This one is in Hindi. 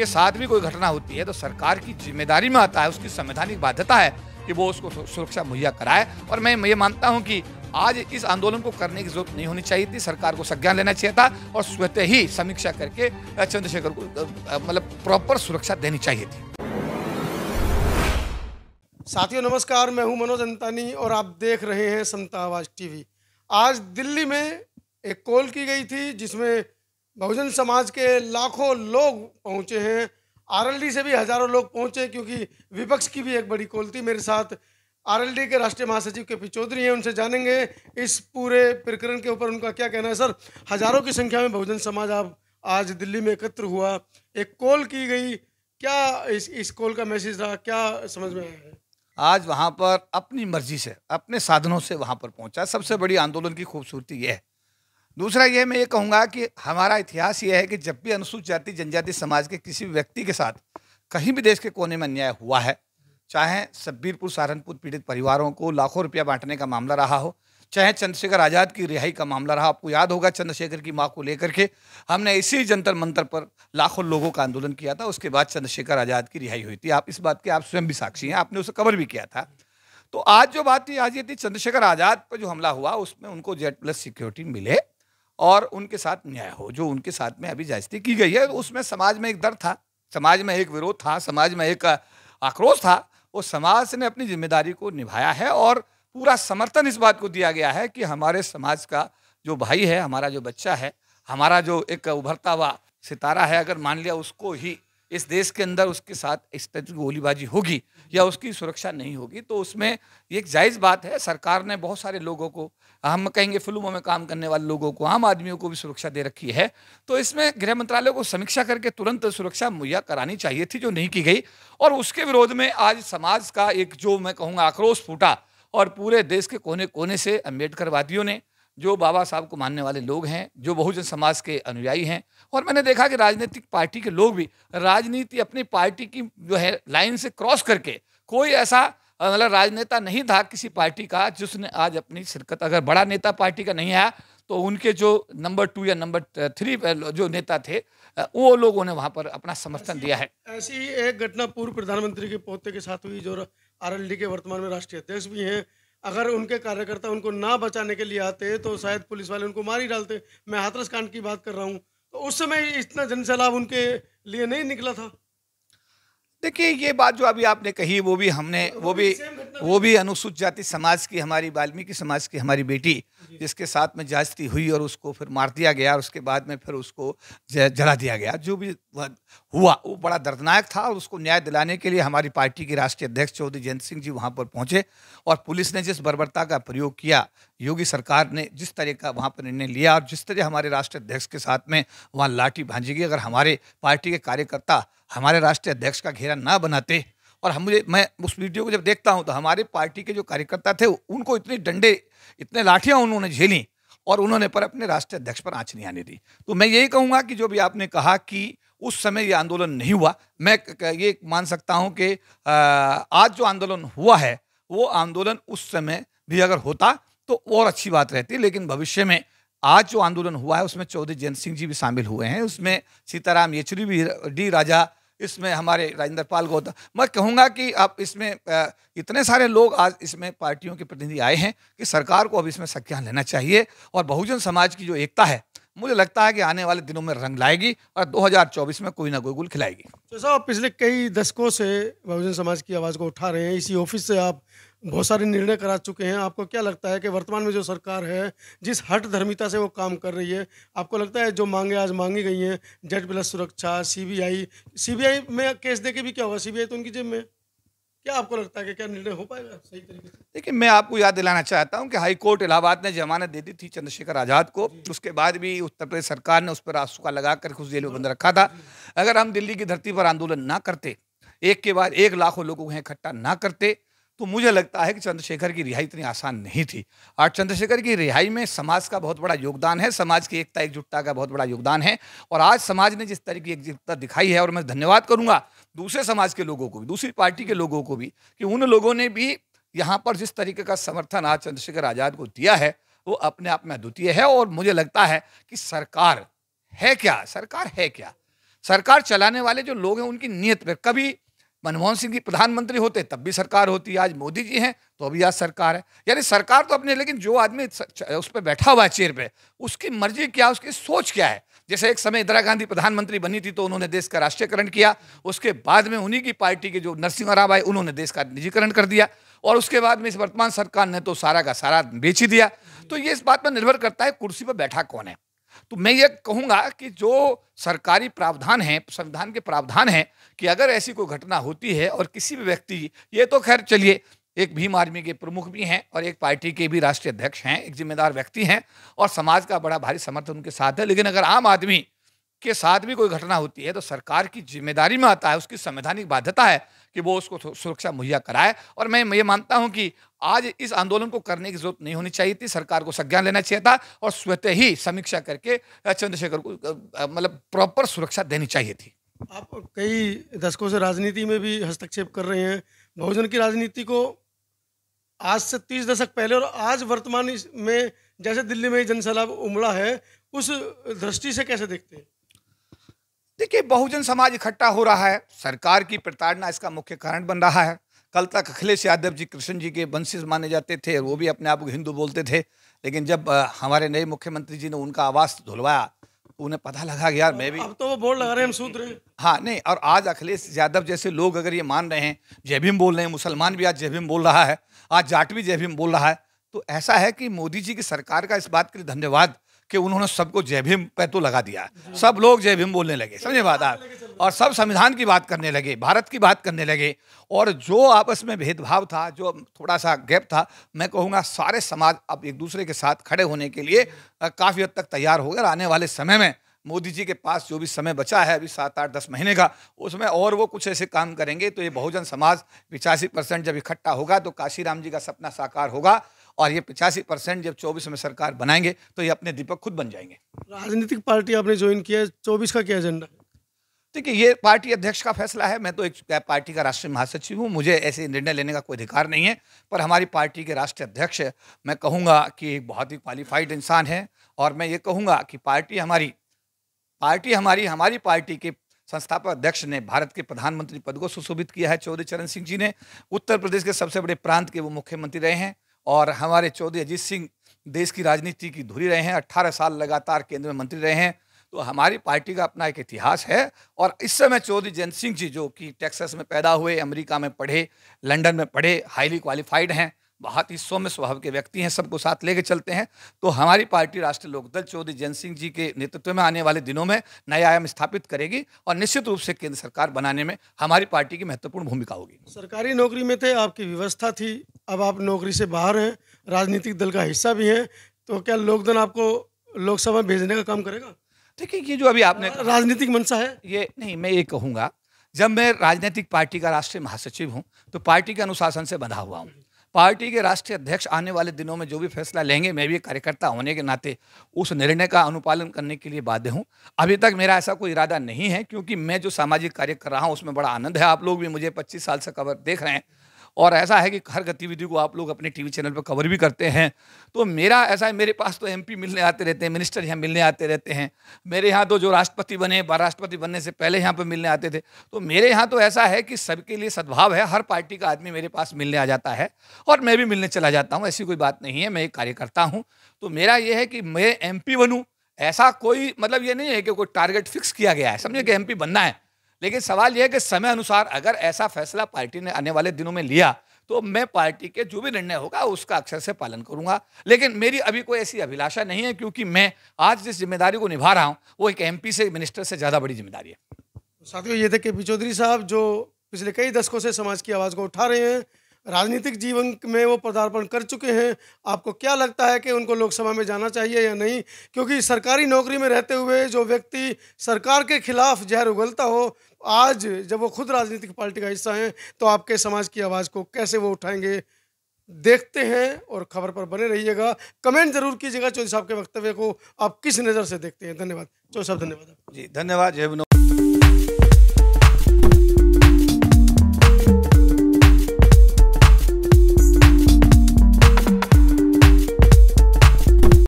के साथ भी कोई घटना होती है तो सरकार की जिम्मेदारी में आता है उसकी संवैधानिक बाध्यता है कि वो उसको सुरक्षा मुहैया कराए और मैं ये मानता हूँ कि आज इस आंदोलन को करने की जरूरत नहीं होनी चाहिए थी सरकार को संज्ञान लेना चाहिए था और स्वतः ही समीक्षा करके चंद्रशेखर को मतलब प्रॉपर सुरक्षा देनी चाहिए थी साथियों नमस्कार मैं हूं मनोज अंतानी और आप देख रहे हैं समता आवाज टीवी आज दिल्ली में एक कॉल की गई थी जिसमें बहुजन समाज के लाखों लोग पहुँचे हैं आरएलडी से भी हज़ारों लोग पहुँचे क्योंकि विपक्ष की भी एक बड़ी कोल थी मेरे साथ आरएलडी के राष्ट्रीय महासचिव के पी चौधरी हैं उनसे जानेंगे इस पूरे प्रकरण के ऊपर उनका क्या कहना है सर हज़ारों की संख्या में बहुजन समाज आप आज दिल्ली में एकत्र हुआ एक कॉल की गई क्या इस इस कॉल का मैसेज रहा क्या समझ में आया आज वहाँ पर अपनी मर्जी से अपने साधनों से वहाँ पर पहुँचा सबसे बड़ी आंदोलन की खूबसूरती यह है दूसरा यह मैं ये कहूँगा कि हमारा इतिहास ये है कि जब भी अनुसूचित जाति जनजाति समाज के किसी व्यक्ति के साथ कहीं भी देश के कोने में अन्याय हुआ है चाहे सब्बीरपुर सहारनपुर पीड़ित परिवारों को लाखों रुपया बांटने का मामला रहा हो चाहे चंद्रशेखर आज़ाद की रिहाई का मामला रहा आपको याद होगा चंद्रशेखर की माँ को लेकर के हमने इसी जंतर मंतर पर लाखों लोगों का आंदोलन किया था उसके बाद चंद्रशेखर आज़ाद की रिहाई हुई थी आप इस बात के आप स्वयं भी साक्षी हैं आपने उसे कवर भी किया था तो आज जो बात थी आज ये थी चंद्रशेखर आज़ाद पर जो हमला हुआ उसमें उनको जेड प्लस सिक्योरिटी मिले और उनके साथ न्याय हो जो उनके साथ में अभी जायजती की गई है उसमें समाज में एक दर्द था समाज में एक विरोध था समाज में एक आक्रोश था वो समाज ने अपनी जिम्मेदारी को निभाया है और पूरा समर्थन इस बात को दिया गया है कि हमारे समाज का जो भाई है हमारा जो बच्चा है हमारा जो एक उभरता हुआ सितारा है अगर मान लिया उसको ही इस देश के अंदर उसके साथ इस तरह की गोलीबाजी होगी या उसकी सुरक्षा नहीं होगी तो उसमें एक जायज़ बात है सरकार ने बहुत सारे लोगों को हम कहेंगे फिल्मों में काम करने वाले लोगों को आम आदमियों को भी सुरक्षा दे रखी है तो इसमें गृह मंत्रालय को समीक्षा करके तुरंत सुरक्षा मुहैया करानी चाहिए थी जो नहीं की गई और उसके विरोध में आज समाज का एक जो मैं कहूँगा आक्रोश फूटा और पूरे देश के कोने कोने से अम्बेडकरवादियों ने जो बाबा साहब को मानने वाले लोग हैं जो बहुजन समाज के अनुयायी हैं और मैंने देखा कि राजनीतिक पार्टी के लोग भी राजनीति अपनी पार्टी की जो है लाइन से क्रॉस करके कोई ऐसा मतलब राजनेता नहीं था किसी पार्टी का जिसने आज अपनी शिरकत अगर बड़ा नेता पार्टी का नहीं आया तो उनके जो नंबर टू या नंबर थ्री जो नेता थे वो लोगों ने वहाँ पर अपना समर्थन दिया है ऐसी एक घटना पूर्व प्रधानमंत्री के पोते के साथ हुई जो आर के वर्तमान में राष्ट्रीय अध्यक्ष भी हैं अगर उनके कार्यकर्ता उनको ना बचाने के लिए आते तो शायद पुलिस वाले उनको मार ही डालते मैं हाथरस कांड की बात कर रहा हूँ तो उस समय इतना जनसैलाब उनके लिए नहीं निकला था देखिए ये बात जो अभी आपने कही वो भी हमने वो भी वो भी अनुसूचित जाति समाज की हमारी वाल्मीकि समाज की हमारी बेटी जिसके साथ में जाजती हुई और उसको फिर मार दिया गया और उसके बाद में फिर उसको जला दिया गया जो भी हुआ वो बड़ा दर्दनाक था और उसको न्याय दिलाने के लिए हमारी पार्टी के राष्ट्रीय अध्यक्ष चौधरी जयंत सिंह जी वहाँ पर पहुँचे और पुलिस ने जिस बर्बरता का प्रयोग किया योगी सरकार ने जिस तरह का वहाँ पर निर्णय लिया और जिस तरह हमारे राष्ट्रीय अध्यक्ष के साथ में वहाँ लाठी भांजी गई अगर हमारे पार्टी के कार्यकर्ता हमारे राष्ट्रीय अध्यक्ष का घेरा ना बनाते और हम मुझे मैं उस वीडियो को जब देखता हूँ तो हमारे पार्टी के जो कार्यकर्ता थे उनको इतने डंडे इतने लाठियाँ उन्होंने झेली और उन्होंने पर अपने राष्ट्रीय अध्यक्ष पर आँच नहीं आने दी तो मैं यही कहूँगा कि जो भी आपने कहा कि उस समय ये आंदोलन नहीं हुआ मैं ये मान सकता हूँ कि आज जो आंदोलन हुआ है वो आंदोलन उस समय भी अगर होता तो और अच्छी बात रहती लेकिन भविष्य में आज जो आंदोलन हुआ है उसमें चौधरी जयंत सिंह जी भी शामिल हुए हैं उसमें सीताराम येचुरी भी डी राजा इसमें हमारे राजेंद्र पाल गोदा मैं कहूँगा कि आप इसमें इतने सारे लोग आज इसमें पार्टियों के प्रतिनिधि आए हैं कि सरकार को अब इसमें संज्ञान लेना चाहिए और बहुजन समाज की जो एकता है मुझे लगता है कि आने वाले दिनों में रंग लाएगी और 2024 में कोई ना कोई गुल खिलाएगी तो साहब पिछले कई दशकों से बहुजन समाज की आवाज़ को उठा रहे हैं इसी ऑफिस से आप बहुत सारे निर्णय करा चुके हैं आपको क्या लगता है कि वर्तमान में जो सरकार है जिस हट धर्मिता से वो काम कर रही है आपको लगता है जो मांगे आज मांगी गई हैं जेड प्लस सुरक्षा सीबीआई सीबीआई में केस देके भी क्या होगा सीबीआई तो उनकी जिम में क्या आपको लगता है कि क्या निर्णय हो पाएगा सही तरीके से देखिए मैं आपको याद दिलाना चाहता हूँ कि हाईकोर्ट इलाहाबाद ने जमानत दे दी थी चंद्रशेखर आज़ाद को उसके बाद भी उत्तर प्रदेश सरकार ने उस पर आसुका लगा कर कुछ जेल में बंद रखा था अगर हम दिल्ली की धरती पर आंदोलन ना करते एक के बाद एक लाखों लोगों को इकट्ठा ना करते तो मुझे लगता है कि चंद्रशेखर की रिहाई इतनी आसान नहीं थी और चंद्रशेखर की रिहाई में समाज का बहुत बड़ा योगदान है समाज की एकता एकजुटता का बहुत बड़ा योगदान है और आज समाज ने जिस तरह की एकजुटता दिखाई है और मैं धन्यवाद करूंगा दूसरे समाज के लोगों को भी दूसरी पार्टी के लोगों को भी कि उन लोगों ने भी यहाँ पर जिस तरीके का समर्थन आज चंद्रशेखर आज़ाद को दिया है वो अपने आप में अद्वितीय है और मुझे लगता है कि सरकार है क्या सरकार है क्या सरकार चलाने वाले जो लोग हैं उनकी नीयत पर कभी मनमोहन सिंह जी प्रधानमंत्री होते तब भी सरकार होती आज मोदी जी हैं तो अभी आज सरकार है यानी सरकार तो अपने लेकिन जो आदमी उस पर बैठा हुआ है चेयर पे उसकी मर्जी क्या उसकी सोच क्या है जैसे एक समय इंदिरा गांधी प्रधानमंत्री बनी थी तो उन्होंने देश का राष्ट्रीयकरण किया उसके बाद में उन्हीं की पार्टी के जो नरसिंह राव आए उन्होंने देश का निजीकरण कर दिया और उसके बाद में इस वर्तमान सरकार ने तो सारा का सारा बेच ही दिया तो ये इस बात पर निर्भर करता है कुर्सी पर बैठा कौन है तो मैं ये कहूँगा कि जो सरकारी प्रावधान हैं संविधान के प्रावधान हैं कि अगर ऐसी कोई घटना होती है और किसी भी व्यक्ति ये तो खैर चलिए एक भीम आर्मी के प्रमुख भी हैं और एक पार्टी के भी राष्ट्रीय अध्यक्ष हैं एक जिम्मेदार व्यक्ति हैं और समाज का बड़ा भारी समर्थन उनके साथ है लेकिन अगर आम आदमी के साथ भी कोई घटना होती है तो सरकार की जिम्मेदारी में आता है उसकी संवैधानिक बाध्यता है कि वो उसको सुरक्षा मुहैया कराए और मैं ये मानता हूँ कि आज इस आंदोलन को करने की जरूरत नहीं होनी चाहिए थी सरकार को संज्ञान लेना चाहिए था और स्वतः ही समीक्षा करके चंद्रशेखर को मतलब प्रॉपर सुरक्षा देनी चाहिए थी आप कई दशकों से राजनीति में भी हस्तक्षेप कर रहे हैं बहुजन की राजनीति को आज से तीस दशक पहले और आज वर्तमान में जैसे दिल्ली में जनसैलाब उमड़ा है उस दृष्टि से कैसे देखते हैं देखिए बहुजन समाज इकट्ठा हो रहा है सरकार की प्रताड़ना इसका मुख्य कारण बन रहा है कल तक अखिलेश यादव जी कृष्ण जी के वंशिज माने जाते थे वो भी अपने आप को हिंदू बोलते थे लेकिन जब हमारे नए मुख्यमंत्री जी ने उनका आवास धुलवाया उन्हें पता लगा कि यार मैं भी अब तो वो बोल लगा रहे हम सूत्र हाँ नहीं और आज अखिलेश यादव जैसे लोग अगर ये मान रहे हैं जय भीम बोल रहे हैं मुसलमान भी आज जय भीम बोल रहा है आज जाट भी जय भीम बोल रहा है तो ऐसा है कि मोदी जी की सरकार का इस बात के लिए धन्यवाद कि उन्होंने सबको जय भीम पे तो लगा दिया सब लोग जय भीम बोलने लगे समझे बात आप और सब संविधान की बात करने लगे भारत की बात करने लगे और जो आपस में भेदभाव था जो थोड़ा सा गैप था मैं कहूँगा सारे समाज अब एक दूसरे के साथ खड़े होने के लिए काफ़ी हद तक तैयार हो गया आने वाले समय में मोदी जी के पास जो भी समय बचा है अभी सात आठ दस महीने का उसमें और वो कुछ ऐसे काम करेंगे तो ये बहुजन समाज पिचासी परसेंट जब इकट्ठा होगा तो काशीराम जी का सपना साकार होगा और ये पिचासी परसेंट जब चौबीस में सरकार बनाएंगे तो ये अपने दीपक खुद बन जाएंगे राजनीतिक पार्टी आपने ज्वाइन किया है चौबीस का क्या एजेंडा देखिए ये पार्टी अध्यक्ष का फैसला है मैं तो एक पार्टी का राष्ट्रीय महासचिव हूँ मुझे ऐसे निर्णय लेने का कोई अधिकार नहीं है पर हमारी पार्टी के राष्ट्रीय अध्यक्ष मैं कहूँगा कि एक बहुत ही क्वालिफाइड इंसान है और मैं ये कहूँगा कि पार्टी हमारी पार्टी हमारी हमारी पार्टी के संस्थापक अध्यक्ष ने भारत के प्रधानमंत्री पद को सुशोभित किया है चौधरी चरण सिंह जी ने उत्तर प्रदेश के सबसे बड़े प्रांत के वो मुख्यमंत्री रहे हैं और हमारे चौधरी अजीत सिंह देश की राजनीति की धुरी रहे हैं अट्ठारह साल लगातार केंद्र में मंत्री रहे हैं तो हमारी पार्टी का अपना एक इतिहास है और इस समय चौधरी जयंत सिंह जी जो कि टेक्सास में पैदा हुए अमेरिका में पढ़े लंदन में पढ़े हाईली क्वालिफाइड हैं बहुत ही सौम्य स्वभाव के व्यक्ति हैं सबको साथ लेके चलते हैं तो हमारी पार्टी राष्ट्रीय लोकदल चौधरी जयंत सिंह जी के नेतृत्व में आने वाले दिनों में नया आयाम स्थापित करेगी और निश्चित रूप से केंद्र सरकार बनाने में हमारी पार्टी की महत्वपूर्ण भूमिका होगी सरकारी नौकरी में थे आपकी व्यवस्था थी अब आप नौकरी से बाहर हैं राजनीतिक दल का हिस्सा भी हैं तो क्या लोकदल आपको लोकसभा भेजने का काम करेगा देखिए ये जो अभी आपने राजनीतिक मनसा है ये नहीं मैं ये कहूँगा जब मैं राजनीतिक पार्टी का राष्ट्रीय महासचिव हूँ तो पार्टी के अनुशासन से बंधा हुआ हूँ पार्टी के राष्ट्रीय अध्यक्ष आने वाले दिनों में जो भी फैसला लेंगे मैं भी कार्यकर्ता होने के नाते उस निर्णय का अनुपालन करने के लिए बाध्य हूँ अभी तक मेरा ऐसा कोई इरादा नहीं है क्योंकि मैं जो सामाजिक कार्य कर रहा हूँ उसमें बड़ा आनंद है आप लोग भी मुझे पच्चीस साल से कवर देख रहे हैं और ऐसा है कि हर गतिविधि को आप लोग अपने टीवी चैनल पर कवर भी करते हैं तो मेरा ऐसा है मेरे पास तो एमपी मिलने आते रहते हैं मिनिस्टर यहाँ मिलने आते रहते हैं मेरे यहाँ तो जो राष्ट्रपति बने राष्ट्रपति बनने से पहले यहाँ पर मिलने आते थे तो मेरे यहाँ तो ऐसा है कि सबके लिए सद्भाव है हर पार्टी का आदमी मेरे पास मिलने आ जाता है और मैं भी मिलने चला जाता हूँ ऐसी कोई बात नहीं है मैं एक कार्यकर्ता हूँ तो मेरा ये है कि मैं एम बनूँ ऐसा कोई मतलब ये नहीं है कि कोई टारगेट फिक्स किया गया है समझे कि एमपी बनना है लेकिन सवाल यह है कि समय अनुसार अगर ऐसा फैसला पार्टी ने आने वाले दिनों में लिया तो मैं पार्टी के जो भी निर्णय होगा उसका अक्षर से पालन करूंगा लेकिन मेरी अभी कोई ऐसी अभिलाषा नहीं है क्योंकि मैं आज जिस जिम्मेदारी को निभा रहा हूं वो एक एमपी से मिनिस्टर से ज़्यादा बड़ी जिम्मेदारी है साथियों ये थे के पी चौधरी साहब जो पिछले कई दशकों से समाज की आवाज़ को उठा रहे हैं राजनीतिक जीवन में वो पदार्पण कर चुके हैं आपको क्या लगता है कि उनको लोकसभा में जाना चाहिए या नहीं क्योंकि सरकारी नौकरी में रहते हुए जो व्यक्ति सरकार के खिलाफ जहर उगलता हो आज जब वो खुद राजनीतिक पार्टी का हिस्सा हैं तो आपके समाज की आवाज़ को कैसे वो उठाएंगे देखते हैं और खबर पर बने रहिएगा कमेंट जरूर कीजिएगा चौधरी साहब के वक्तव्य को आप किस नज़र से देखते हैं धन्यवाद चौधरी साहब धन्यवाद जी धन्यवाद जय